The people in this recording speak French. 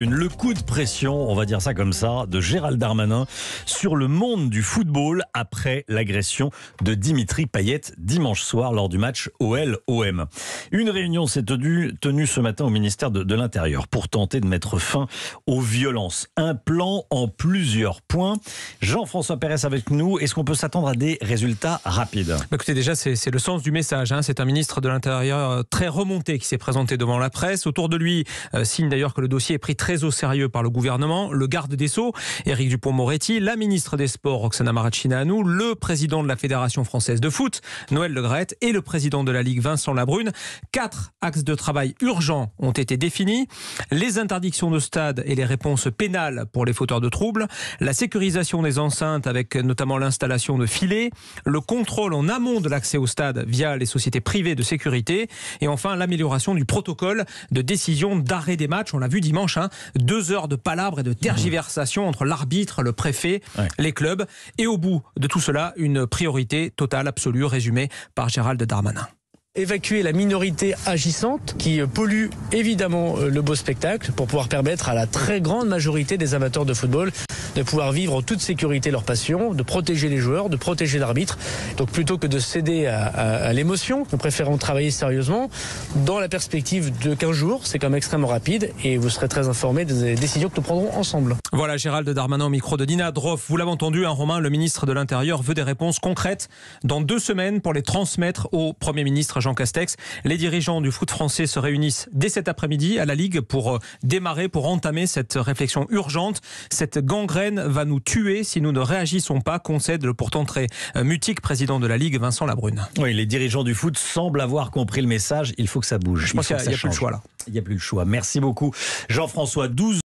Le coup de pression, on va dire ça comme ça, de Gérald Darmanin sur le monde du football après l'agression de Dimitri Payet dimanche soir lors du match OL-OM. Une réunion s'est tenue, tenue, ce matin au ministère de, l'Intérieur pour tenter de mettre fin aux violences. Un plan en plusieurs points. Jean-François Pérez avec nous. Est-ce qu'on peut s'attendre à des résultats rapides bah, Écoutez, déjà, c'est le sens du message. Hein. C'est un ministre de l'Intérieur euh, très remonté qui s'est présenté devant la presse. Autour de lui, euh, signe d'ailleurs que le dossier est pris très très au sérieux par le gouvernement, le garde des Sceaux, Éric Dupont-Moretti, la ministre des Sports, Roxana Maracineanu, le président de la Fédération française de foot, Noël Legrette, et le président de la Ligue, Vincent Labrune. Quatre axes de travail urgents ont été définis. Les interdictions de stade et les réponses pénales pour les fauteurs de troubles, la sécurisation des enceintes avec notamment l'installation de filets, le contrôle en amont de l'accès au stade via les sociétés privées de sécurité, et enfin l'amélioration du protocole de décision d'arrêt des matchs. On l'a vu dimanche, hein. Deux heures de palabres et de tergiversations entre l'arbitre, le préfet, les clubs. Et au bout de tout cela, une priorité totale, absolue, résumée par Gérald Darmanin évacuer la minorité agissante qui euh, pollue évidemment euh, le beau spectacle pour pouvoir permettre à la très grande majorité des amateurs de football de pouvoir vivre en toute sécurité leur passion, de protéger les joueurs, de protéger l'arbitre. Donc plutôt que de céder à, l'émotion, nous préférons travailler sérieusement dans la perspective de 15 jours. C'est quand même extrêmement rapide et vous serez très informés des décisions que nous prendrons ensemble. Voilà Gérald Darmanin au micro de Dina Droff. Vous l'avez entendu, un hein, Romain, le ministre de l'Intérieur veut des réponses concrètes dans deux semaines pour les transmettre au Premier ministre Jean Jean Castex. Les dirigeants du foot français se réunissent dès cet après-midi à la Ligue pour euh, démarrer, pour entamer cette réflexion urgente. Cette gangrène va nous tuer si nous ne réagissons pas, concède le pourtant très euh, mutique président de la Ligue, Vincent Labrune. Oui, les dirigeants du foot semblent avoir compris le message. Il faut que ça bouge. Je pense qu'il n'y a, plus le choix là. Il n'y a plus le choix. Merci beaucoup, Jean-François. 12